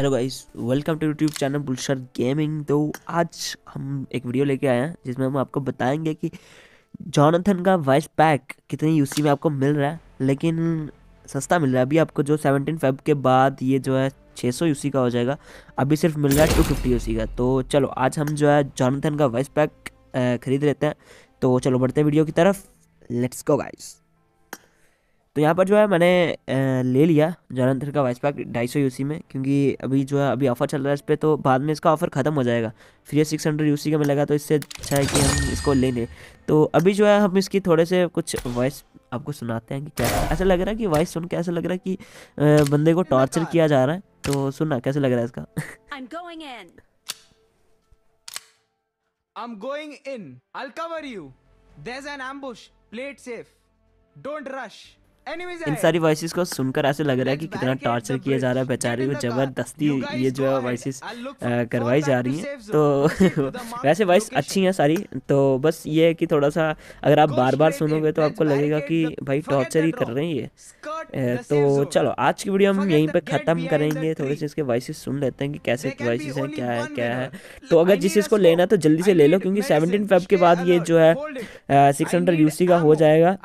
Hello guys welcome to YouTube channel बुलशर gaming तो आज हम एक वीडियो लेके आए हैं जिसमें हम आपको बताएंगे कि जॉनथन का वॉइस पैक कितने यूसी में आपको मिल रहा है लेकिन सस्ता मिल रहा है अभी आपको जो 17 फेब के बाद ये जो है 600 यूसी का हो जाएगा अभी सिर्फ मिल रहा है टू फिफ्टी यूसी का तो चलो आज हम जो है जॉनथन का वॉइस पैक ख़रीद लेते हैं तो चलो बढ़ते वीडियो की तरफ लेट्स गो गाइज़ तो यहाँ पर जो है मैंने ले लिया जॉनथर का वाइस पैक ढाई सौ में क्योंकि अभी जो है अभी ऑफर चल रहा है इस पर तो बाद में इसका ऑफर ख़त्म हो जाएगा फिर ये सिक्स हंड्रेड यू का मिलेगा तो इससे अच्छा है कि हम इसको ले लें तो अभी जो है हम इसकी थोड़े से कुछ वॉइस आपको सुनाते हैं कि क्या ऐसा लग रहा है कि वॉइस सुन के ऐसा लग रहा है कि बंदे को टॉर्चर किया जा रहा है तो सुनना कैसे लग रहा है इसका I'm going in. I'll cover you. There's an ambush. Play it safe. Don't rush. इन सारी वॉइस को सुनकर ऐसे लग रहा है कि कितना टॉर्चर किया जा रहा है बेचारे को ज़बरदस्ती ये जो है वॉइस uh, करवाई जा रही हैं तो वैसे वॉइस अच्छी हैं सारी तो बस ये है कि थोड़ा सा अगर आप बार बार सुनोगे तो आपको लगेगा कि भाई टॉर्चर ही कर रहे हैं ये तो चलो आज की वीडियो हम यहीं पे ख़त्म करेंगे थोड़े से इसके वॉइस सुन लेते हैं कि कैसे वॉइस हैं क्या है क्या है तो अगर जिस इसको लेना तो जल्दी से ले लो क्योंकि सेवनटीन फेब के बाद ये जो है सिक्स हंड्रेड यूसी का हो जाएगा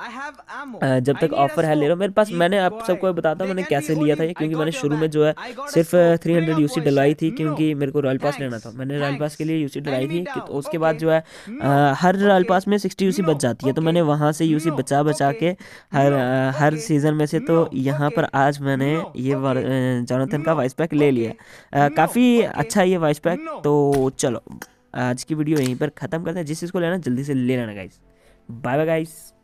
जब तक ऑफर है ले लो मेरे पास मैंने आप सबको बताता हूँ मैंने कैसे लिया था क्योंकि मैंने शुरू में जो है सिर्फ थ्री हंड्रेड यूसी डलवाई थी क्योंकि मेरे को रॉयल पास लेना था मैंने रॉयल पास के लिए यूसी डलवाई थी तो उसके बाद जो है हर रॉयल पास में सिक्सटी यूसी बच जाती है तो मैंने वहाँ से यूसी बचा बचा के हर हर सीज़न में से तो तो यहाँ पर आज मैंने ये जॉनथन का वॉइस पैक ले लिया काफ़ी अच्छा ये वॉइस पैक तो चलो आज की वीडियो यहीं पर ख़त्म करते हैं जिस चीज़ को लेना जल्दी से ले लेना गाइस बाय बाय गाइस